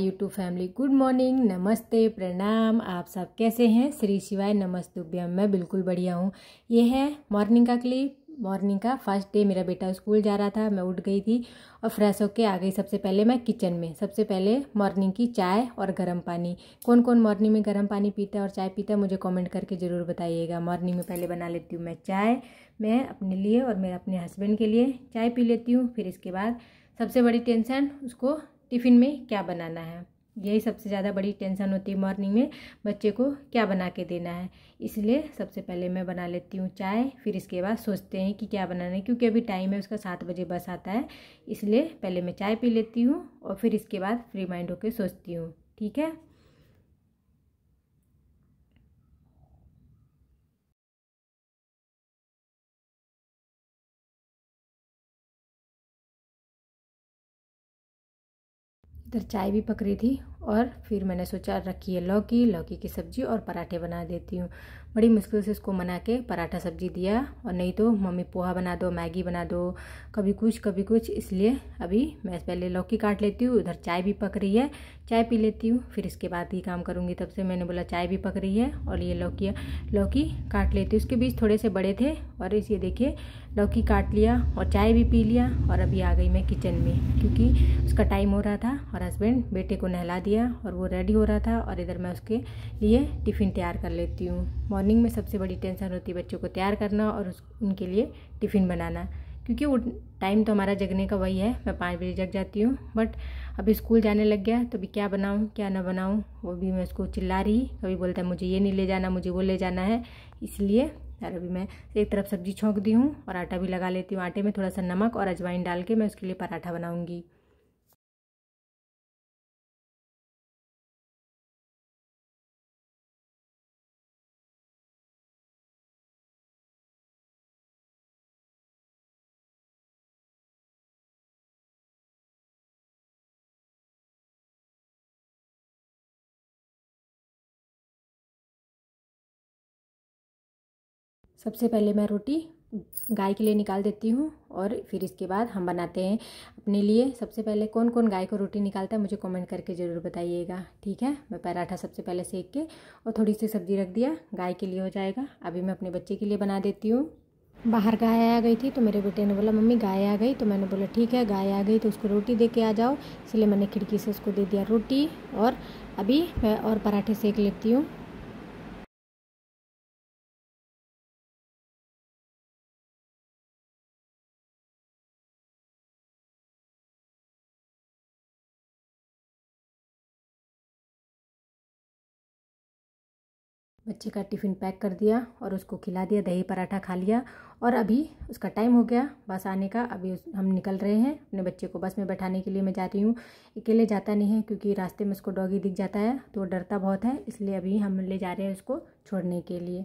माई YouTube family good morning नमस्ते प्रणाम आप सब कैसे हैं श्री शिवाय नमस्तुभ्यम मैं बिल्कुल बढ़िया हूँ ये है मॉर्निंग का क्लिप मॉर्निंग का फर्स्ट डे मेरा बेटा स्कूल जा रहा था मैं उठ गई थी और फ्रेश होके आ गई सबसे पहले मैं किचन में सबसे पहले मॉर्निंग की चाय और गर्म पानी कौन कौन मॉर्निंग में गर्म पानी पीता है और चाय पीता है मुझे कमेंट करके ज़रूर बताइएगा मॉर्निंग में पहले बना लेती हूँ मैं चाय मैं अपने लिए और मेरे अपने हस्बैंड के लिए चाय पी लेती हूँ फिर इसके बाद सबसे बड़ी टेंशन उसको टिफ़िन में क्या बनाना है यही सबसे ज़्यादा बड़ी टेंशन होती है मॉर्निंग में बच्चे को क्या बना के देना है इसलिए सबसे पहले मैं बना लेती हूँ चाय फिर इसके बाद सोचते हैं कि क्या बनाना है क्योंकि अभी टाइम है उसका सात बजे बस आता है इसलिए पहले मैं चाय पी लेती हूँ और फिर इसके बाद फ्री माइंड होकर सोचती हूँ ठीक है इधर चाय भी पक रही थी और फिर मैंने सोचा रखी है लौकी लौकी की सब्ज़ी और पराठे बना देती हूँ बड़ी मुश्किल से उसको मना के पराठा सब्ज़ी दिया और नहीं तो मम्मी पोहा बना दो मैगी बना दो कभी कुछ कभी कुछ इसलिए अभी मैं पहले लौकी काट लेती हूँ उधर चाय भी पक रही है चाय पी लेती हूँ फिर इसके बाद ही काम करूँगी तब से मैंने बोला चाय भी पक रही है और ये लौकी लौकी काट लेती हूँ उसके बीच थोड़े से बड़े थे और इस ये देखिए लौकी काट लिया और चाय भी पी लिया और अभी आ गई मैं किचन में क्योंकि उसका टाइम हो रहा था और हस्बैंड बेटे को नहला दिया दिया और वो रेडी हो रहा था और इधर मैं उसके लिए टिफ़िन तैयार कर लेती हूँ मॉर्निंग में सबसे बड़ी टेंशन होती है बच्चों को तैयार करना और उस उनके लिए टिफ़िन बनाना क्योंकि वो टाइम तो हमारा जगने का वही है मैं पाँच बजे जग जाती हूँ बट अभी स्कूल जाने लग गया तो अभी क्या बनाऊँ क्या ना बनाऊँ वो भी मैं उसको चिल्ला रही कभी बोलता है मुझे ये नहीं ले जाना मुझे वो ले जाना है इसलिए और अभी मैं एक तरफ सब्जी छोंक दी हूँ और आटा भी लगा लेती हूँ आटे में थोड़ा सा नमक और अजवाइन डाल के मैं उसके लिए पराठा बनाऊँगी सबसे पहले मैं रोटी गाय के लिए निकाल देती हूँ और फिर इसके बाद हम बनाते हैं अपने लिए सबसे पहले कौन कौन गाय को रोटी निकालता है मुझे कमेंट करके ज़रूर बताइएगा ठीक है मैं पराठा सबसे पहले सेक के और थोड़ी सी सब्ज़ी रख दिया गाय के लिए हो जाएगा अभी मैं अपने बच्चे के लिए बना देती हूँ बाहर गाय आ गई थी तो मेरे बेटे ने बोला मम्मी गाय आ गई तो मैंने बोला ठीक है गाय आ गई तो उसको रोटी दे के आ जाओ इसलिए मैंने खिड़की से उसको दे दिया रोटी और अभी मैं और पराठे सेक लेती हूँ बच्चे का टिफ़िन पैक कर दिया और उसको खिला दिया दही पराठा खा लिया और अभी उसका टाइम हो गया बस आने का अभी हम निकल रहे हैं अपने बच्चे को बस में बैठाने के लिए मैं जा रही हूँ अकेले जाता नहीं है क्योंकि रास्ते में उसको डॉगी दिख जाता है तो डरता बहुत है इसलिए अभी हम ले जा रहे हैं उसको छोड़ने के लिए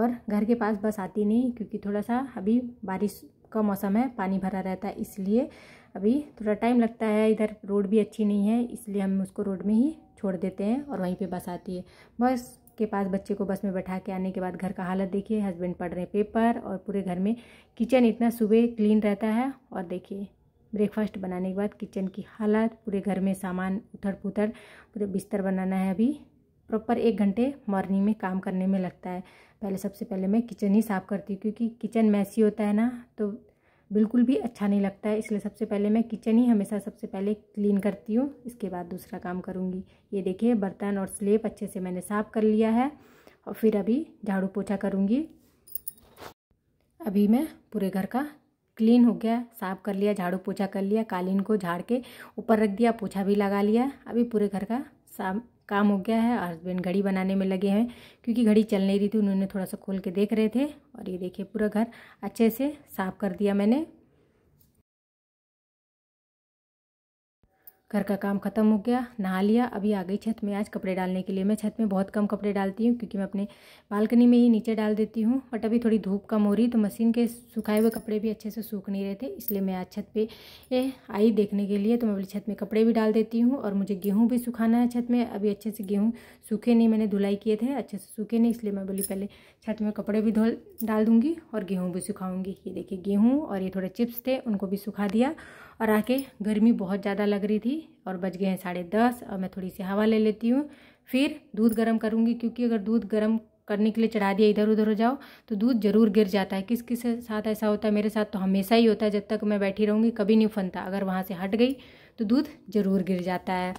और घर के पास बस आती नहीं क्योंकि थोड़ा सा अभी बारिश का मौसम है पानी भरा रहता है इसलिए अभी थोड़ा टाइम लगता है इधर रोड भी अच्छी नहीं है इसलिए हम उसको रोड में ही छोड़ देते हैं और वहीं पे बस आती है बस के पास बच्चे को बस में बैठा के आने के बाद घर का हालत देखिए हस्बैंड पढ़ रहे हैं पेपर और पूरे घर में किचन इतना सुबह क्लीन रहता है और देखिए ब्रेकफास्ट बनाने के बाद किचन की हालत पूरे घर में सामान उथड़ पुथड़ पूरे बिस्तर बनाना है अभी प्रॉपर एक घंटे मॉर्निंग में काम करने में लगता है पहले सबसे पहले मैं किचन ही साफ़ करती हूँ क्योंकि किचन मैसी होता है ना तो बिल्कुल भी अच्छा नहीं लगता है इसलिए सबसे पहले मैं किचन ही हमेशा सबसे पहले क्लीन करती हूँ इसके बाद दूसरा काम करूँगी ये देखिए बर्तन और स्लेब अच्छे से मैंने साफ़ कर लिया है और फिर अभी झाड़ू पोछा करूँगी अभी मैं पूरे घर का क्लीन हो गया साफ़ कर लिया झाड़ू पोछा कर लिया कालीन को झाड़ के ऊपर रख दिया पोछा भी लगा लिया अभी पूरे घर का साफ काम हो गया है और हस्बैंड घड़ी बनाने में लगे हैं क्योंकि घड़ी चल नहीं रही थी उन्होंने थोड़ा सा खोल के देख रहे थे और ये देखिए पूरा घर अच्छे से साफ़ कर दिया मैंने घर का काम खत्म हो गया नहा लिया अभी आ गई छत में आज कपड़े डालने के लिए मैं छत में बहुत कम कपड़े डालती हूँ क्योंकि मैं अपने बालकनी में ही नीचे डाल देती हूँ बट अभी थोड़ी धूप कम हो रही तो मशीन के सुखाए हुए कपड़े भी अच्छे से सूख नहीं रहे थे इसलिए मैं आज छत पे ए, आई देखने के लिए तो मैं अपनी छत में कपड़े भी डाल देती हूँ और मुझे गेहूँ भी सुखाना है छत में अभी अच्छे से गेहूँ सूखे नहीं मैंने धुलाई किए थे अच्छे से सूखे नहीं इसलिए मैं बोली पहले छत में कपड़े भी धो डाल दूँगी और गेहूँ भी सुखाऊँगी ये देखिए गेहूँ और ये थोड़े चिप्स थे उनको भी सुखा दिया और आके गर्मी बहुत ज़्यादा लग रही थी और बज गए हैं साढ़े दस और मैं थोड़ी सी हवा ले लेती हूँ फिर दूध गर्म करूँगी क्योंकि अगर दूध गर्म करने के लिए चढ़ा दिया इधर उधर हो जाओ तो दूध ज़रूर गिर जाता है किस किस साथ ऐसा होता है मेरे साथ तो हमेशा ही होता है जब तक मैं बैठी रहूँगी कभी नहीं फनता अगर वहाँ से हट गई तो दूध ज़रूर गिर जाता है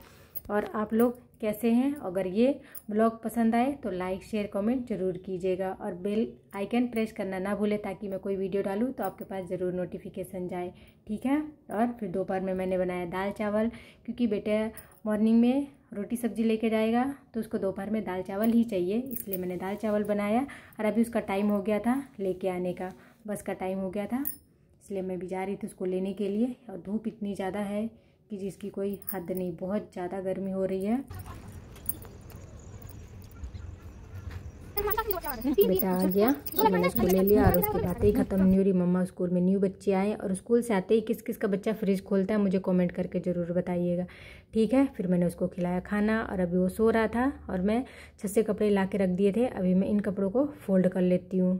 और आप लोग कैसे हैं अगर ये ब्लॉग पसंद आए तो लाइक शेयर कमेंट जरूर कीजिएगा और बेल आइकन प्रेस करना ना भूलें ताकि मैं कोई वीडियो डालूँ तो आपके पास ज़रूर नोटिफिकेशन जाए ठीक है और फिर दोपहर में मैंने बनाया दाल चावल क्योंकि बेटे मॉर्निंग में रोटी सब्जी लेके जाएगा तो उसको दोपहर में दाल चावल ही चाहिए इसलिए मैंने दाल चावल बनाया और अभी उसका टाइम हो गया था लेके आने का बस का टाइम हो गया था इसलिए मैं भी जा रही थी उसको लेने के लिए और धूप इतनी ज़्यादा है कि जिसकी कोई हद नहीं बहुत ज़्यादा गर्मी हो रही है बेटा आ गया मैंने उसको ले लिया और उसकी बातें ही ख़त्म नहीं हो रही मम्मा स्कूल में न्यू बच्चे आए और स्कूल से आते ही किस किस का बच्चा फ्रिज खोलता है मुझे कमेंट करके ज़रूर बताइएगा ठीक है फिर मैंने उसको खिलाया खाना और अभी वो सो रहा था और मैं छत से कपड़े ला के रख दिए थे अभी मैं इन कपड़ों को फोल्ड कर लेती हूँ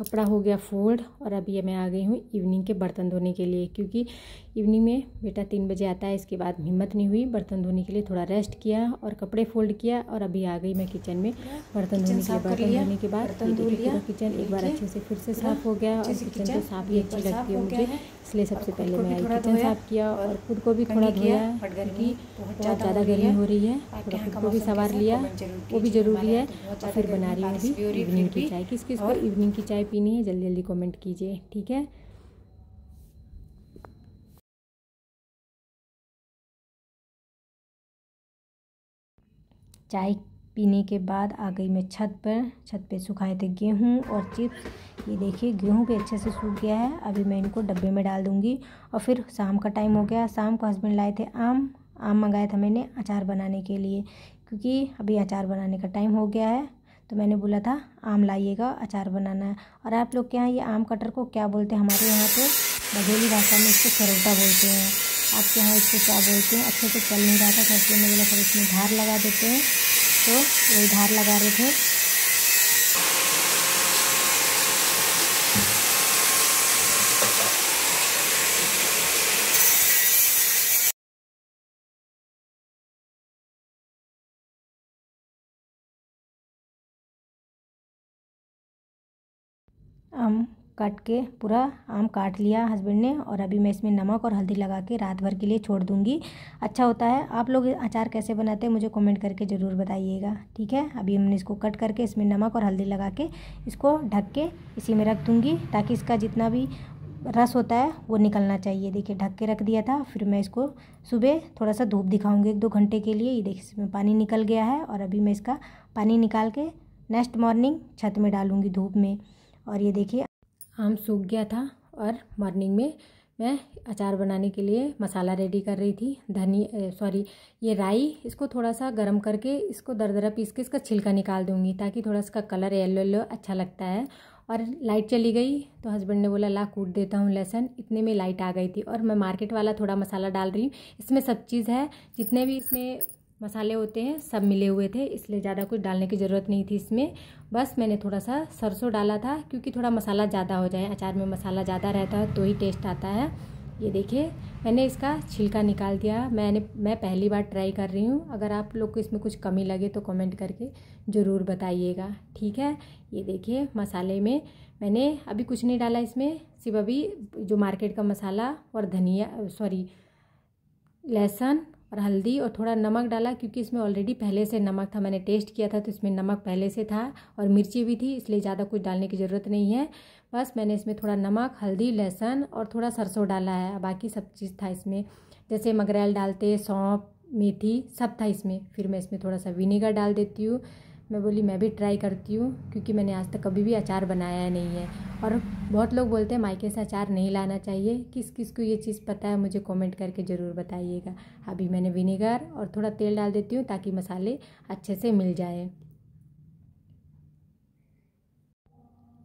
कपड़ा हो गया फोल्ड और अभी मैं आ गई हूँ इवनिंग के बर्तन धोने के लिए क्योंकि इवनिंग में बेटा तीन बजे आता है इसके बाद हिम्मत नहीं हुई बर्तन धोने के लिए थोड़ा रेस्ट किया और कपड़े फोल्ड किया और अभी आ गई मैं किचन में बर्तन धोने के लिए बर्तन धोने के बाद किचन एक बार अच्छे से फिर से साफ़ हो गया और किचन तो साफ़ ही अच्छी लगती है मुझे इसलिए सबसे पहले मैं किचन साफ़ किया और खुद को भी थोड़ा धोया क्योंकि बहुत ज़्यादा गर्मी हो रही है थोड़ा तो खुद को भी संवार लिया वो भी ज़रूरी है तो फिर अच्छा बना रही हूँ इवनिंग की चाय किस किस को इवनिंग की चाय ओपिनियन है जल्दी जल्दी कमेंट कीजिए ठीक है चाय पीने के बाद आ गई मैं छत पर छत पे सुखाए थे गेहूँ और चिप्स ये देखिए गेहूँ भी अच्छे से सूख गया है अभी मैं इनको डब्बे में डाल दूँगी और फिर शाम का टाइम हो गया शाम को हस्बैंड लाए थे आम आम मंगाया था मैंने अचार बनाने के लिए क्योंकि अभी अचार बनाने का टाइम हो गया है तो मैंने बोला था आम लाइएगा अचार बनाना है और आप लोग के यहाँ ये आम कटर को क्या बोलते हैं हमारे यहाँ पे तो बघेली भाषा में इसको सरोटा बोलते हैं आपके यहाँ इसको क्या बोलते हैं अच्छे से चल नहीं रहा था तो इसलिए बोला सर इसमें धार लगा देते हैं तो वही धार लगा रहे थे आम कट के पूरा आम काट लिया हस्बैंड ने और अभी मैं इसमें नमक और हल्दी लगा के रात भर के लिए छोड़ दूंगी अच्छा होता है आप लोग अचार कैसे बनाते हैं मुझे कमेंट करके ज़रूर बताइएगा ठीक है अभी हमने इसको कट करके इसमें नमक और हल्दी लगा के इसको ढक के इसी में रख दूँगी ताकि इसका जितना भी रस होता है वो निकलना चाहिए देखिए ढक के रख दिया था फिर मैं इसको सुबह थोड़ा सा धूप दिखाऊँगी एक दो घंटे के लिए ये देखिए इसमें पानी निकल गया है और अभी मैं इसका पानी निकाल के नेक्स्ट मॉर्निंग छत में डालूँगी धूप में और ये देखिए आम सूख गया था और मॉर्निंग में मैं अचार बनाने के लिए मसाला रेडी कर रही थी धनी सॉरी ये राई इसको थोड़ा सा गर्म करके इसको दरदरा पीस के इसका छिलका निकाल दूँगी ताकि थोड़ा इसका कलर येलो येलो अच्छा लगता है और लाइट चली गई तो हस्बैंड ने बोला ला कूट देता हूँ लहसन इतने में लाइट आ गई थी और मैं मार्केट वाला थोड़ा मसाला डाल रही हूँ इसमें सब चीज़ है जितने भी इसमें मसाले होते हैं सब मिले हुए थे इसलिए ज़्यादा कुछ डालने की ज़रूरत नहीं थी इसमें बस मैंने थोड़ा सा सरसों डाला था क्योंकि थोड़ा मसाला ज़्यादा हो जाए अचार में मसाला ज़्यादा रहता है तो ही टेस्ट आता है ये देखिए मैंने इसका छिलका निकाल दिया मैंने मैं पहली बार ट्राई कर रही हूँ अगर आप लोग को इसमें कुछ कमी लगे तो कमेंट करके ज़रूर बताइएगा ठीक है ये देखिए मसाले में मैंने अभी कुछ नहीं डाला इसमें सिर्फ अभी जो मार्केट का मसाला और धनिया सॉरी लहसुन और हल्दी और थोड़ा नमक डाला क्योंकि इसमें ऑलरेडी पहले से नमक था मैंने टेस्ट किया था तो इसमें नमक पहले से था और मिर्ची भी थी इसलिए ज़्यादा कुछ डालने की ज़रूरत नहीं है बस मैंने इसमें थोड़ा नमक हल्दी लहसुन और थोड़ा सरसों डाला है बाकी सब चीज़ था इसमें जैसे मगरैल डालते सौंप मेथी सब था इसमें फिर मैं इसमें थोड़ा सा विनेगर डाल देती हूँ मैं बोली मैं भी ट्राई करती हूँ क्योंकि मैंने आज तक कभी भी अचार बनाया नहीं है और बहुत लोग बोलते हैं मायके से अचार नहीं लाना चाहिए किस किस को ये चीज़ पता है मुझे कमेंट करके ज़रूर बताइएगा अभी मैंने विनेगर और थोड़ा तेल डाल देती हूँ ताकि मसाले अच्छे से मिल जाए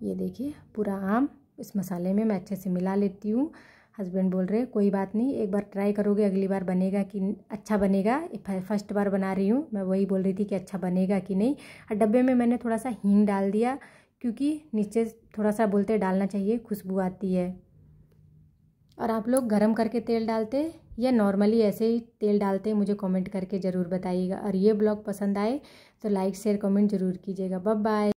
ये देखिए पूरा आम इस मसाले में मैं अच्छे से मिला लेती हूँ हस्बैंड बोल रहे कोई बात नहीं एक बार ट्राई करोगे अगली बार बनेगा कि अच्छा बनेगा फर्स्ट बार बना रही हूँ मैं वही बोल रही थी कि अच्छा बनेगा कि नहीं और डब्बे में मैंने थोड़ा सा हींग डाल दिया क्योंकि नीचे थोड़ा सा बोलते डालना चाहिए खुशबू आती है और आप लोग गर्म करके तेल डालते या नॉर्मली ऐसे ही तेल डालते मुझे कमेंट करके ज़रूर बताइएगा और ये ब्लॉग पसंद आए तो लाइक शेयर कमेंट ज़रूर कीजिएगा बब बाय